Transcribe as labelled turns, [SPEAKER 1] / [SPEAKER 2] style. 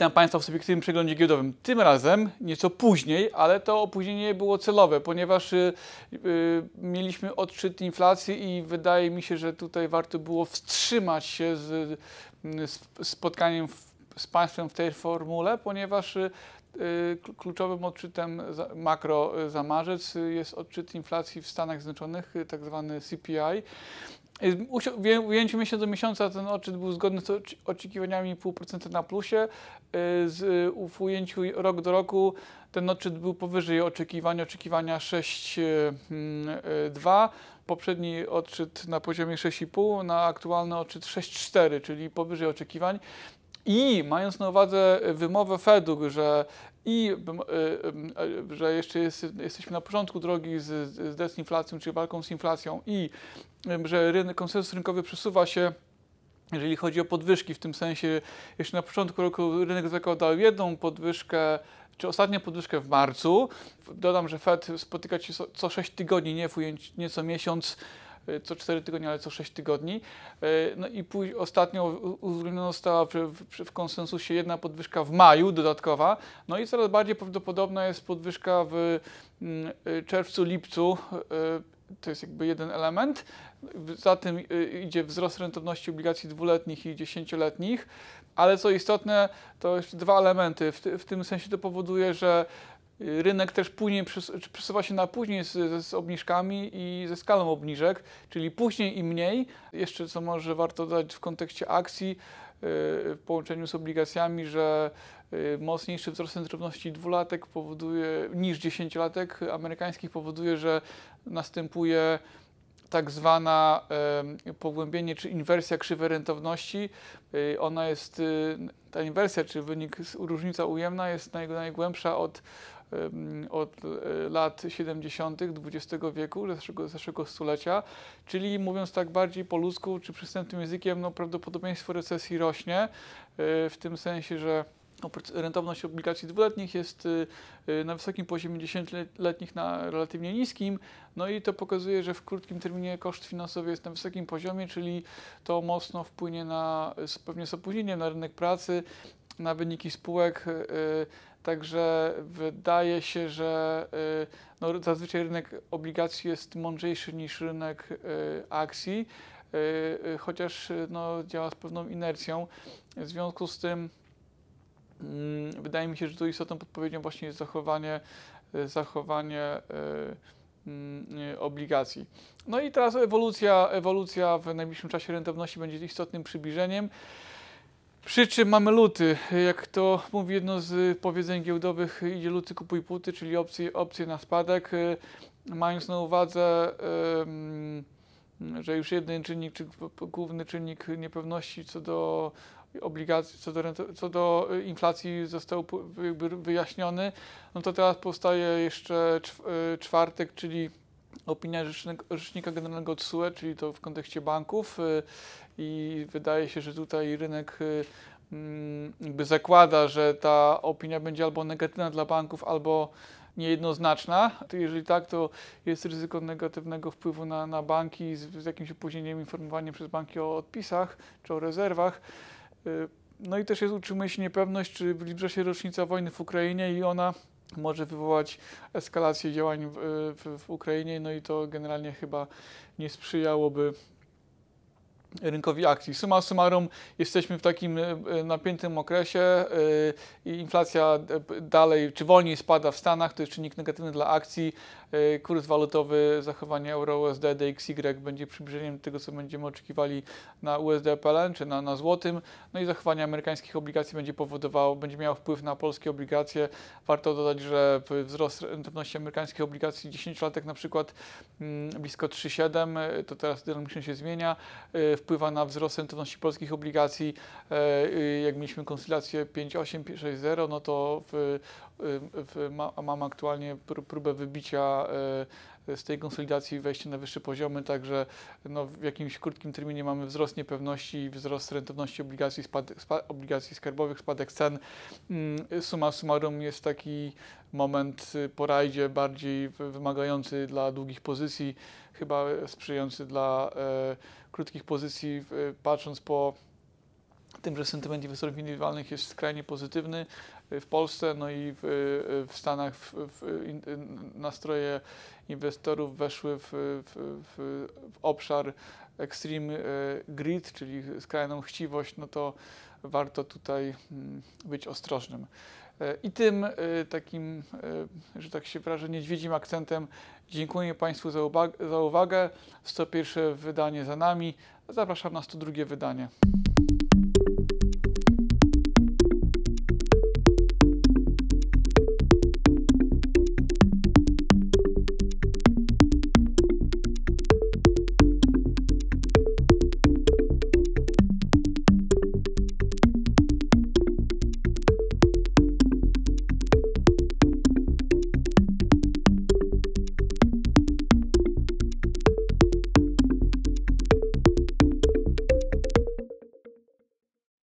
[SPEAKER 1] Witam Państwa w subiektywnym przeglądzie giełdowym. Tym razem nieco później, ale to opóźnienie było celowe, ponieważ y, y, mieliśmy odczyt inflacji i wydaje mi się, że tutaj warto było wstrzymać się z, z y, spotkaniem w, z Państwem w tej formule, ponieważ y, y kluczowym odczytem makro y, za marzec jest odczyt inflacji w Stanach Zjednoczonych, tak zwany CPI. Ujęciu miesiąca do miesiąca ten odczyt był zgodny z oczekiwaniami 0,5% na plusie. Y, z, y, w ujęciu rok do roku ten odczyt był powyżej oczekiwań, oczekiwania 6,2. Y, mm, Poprzedni odczyt na poziomie 6,5, na aktualny odczyt 6,4, czyli powyżej oczekiwań. I mając na uwadze wymowę Fedu, że i e, e, że jeszcze jest, jesteśmy na początku drogi z, z desinflacją, czyli walką z inflacją i że rynek, konsensus rynkowy przesuwa się jeżeli chodzi o podwyżki, w tym sensie jeszcze na początku roku rynek zakładał jedną podwyżkę, czy ostatnią podwyżkę w marcu. Dodam, że Fed spotyka się co 6 tygodni, nie, w ujęciu, nie co miesiąc. E, co 4 tygodnie, ale co 6 tygodni. E, no i później ostatnio uwzględniona została w, w, w, konsensusie jedna podwyżka w maju dodatkowa, no i coraz bardziej prawdopodobna jest podwyżka w mm, e, czerwcu, lipcu. To jest jakby jeden element. Za tym idzie wzrost rentowności obligacji dwuletnich i dziesięcioletnich, ale co istotne, to jeszcze dwa elementy. W, w tym sensie to powoduje, że Rynek też później przesuwa się na później z, z, obniżkami i ze skalą obniżek, czyli później i mniej. Jeszcze co może warto dodać w kontekście akcji y, w połączeniu z obligacjami, że y, mocniejszy wzrost rentowności dwulatek powoduje, niż dziesięciolatek amerykańskich powoduje, że następuje tak zwana pogłębienie czy inwersja krzywej rentowności. Y, ona jest, ta inwersja czy wynik, różnica ujemna jest najgłębsza od od y, lat 70. XX wieku, zeszłego, zeszłego stulecia, czyli mówiąc tak bardziej po ludzku czy przystępnym językiem, no prawdopodobieństwo recesji rośnie, y, w tym sensie, że rentowność obligacji dwuletnich jest y, na wysokim poziomie dziesięcioletnich na relatywnie niskim, no i to pokazuje, że w krótkim terminie koszt finansowy jest na wysokim poziomie, czyli to mocno wpłynie na, pewnie z opóźnieniem na rynek pracy, na wyniki spółek, Także wydaje się, że y, no, zazwyczaj rynek obligacji jest mądrzejszy niż rynek y, akcji, y, chociaż no, działa z pewną inercją. W związku z tym mm, wydaje mi się, że tu istotną podpowiedzią właśnie jest zachowanie, zachowanie mm, obligacji. No i teraz ewolucja, ewolucja w najbliższym czasie rentowności będzie istotnym przybliżeniem. Przy czym mamy luty. Jak to mówi jedno z powiedzeń giełdowych, idzie luty, kupuj puty, czyli opcje, opcje na spadek. E, mając na uwadze, że już jeden czynnik, czy główny czynnik niepewności co do obligacji, co do, co do e, inflacji został jakby wyjaśniony, no to teraz powstaje jeszcze e, czwartek, czyli opinia rzecznika, generalnego TSUE, czyli to w kontekście banków i wydaje się, że tutaj rynek y, mm, jakby zakłada, że ta opinia będzie albo negatywna dla banków, albo niejednoznaczna. Jeżeli tak, to jest ryzyko negatywnego wpływu na, na banki z, z jakimś opóźnieniem informowaniem przez banki o odpisach czy o rezerwach. Y, no i też jest utrzymuje się niepewność, czy zbliża się rocznica wojny w Ukrainie i ona może wywołać eskalację działań w, y, w, w Ukrainie, no i to generalnie chyba nie sprzyjałoby rynkowi akcji. Suma summarum jesteśmy w takim e, e, napiętym okresie e, i inflacja dalej, czy wolniej spada w Stanach, to jest czynnik negatywny dla akcji. Kurs walutowy zachowanie euro USD DXY będzie przybliżeniem tego, co będziemy oczekiwali na USD PLN czy na, na złotym. No i zachowanie amerykańskich obligacji będzie powodowało, będzie miało wpływ na polskie obligacje. Warto dodać, że wzrost rentowności amerykańskich obligacji 10 latek na przykład mm, blisko 3,7, to teraz dynamicznie się zmienia wpływa na wzrost rentowności polskich obligacji. E, y, jak mieliśmy konsultację 5,860, no to w, y, w, mam aktualnie próbę wybicia e, z tej konsolidacji wejście na wyższe poziomy, także no, w jakimś krótkim terminie mamy wzrost niepewności, wzrost rentowności obligacji, spadek, spad, obligacji skarbowych, spadek cen. Mm, suma summarum jest taki moment po rajdzie bardziej wymagający dla długich pozycji, chyba sprzyjający dla e, krótkich pozycji, y, patrząc po tym, że sentyment inwestorów indywidualnych jest skrajnie pozytywny y, w Polsce, no i w, y, w Stanach w, w nastroje inwestorów weszły w, obszar extreme grid, czyli skrajną chciwość, no to warto tutaj mm, być ostrożnym. E, I tym e, takim, e, że tak się wyrażę, niedźwiedzim akcentem dziękuję Państwu za, uwag za uwagę. 101 wydanie za nami. Zapraszam na 102 wydanie.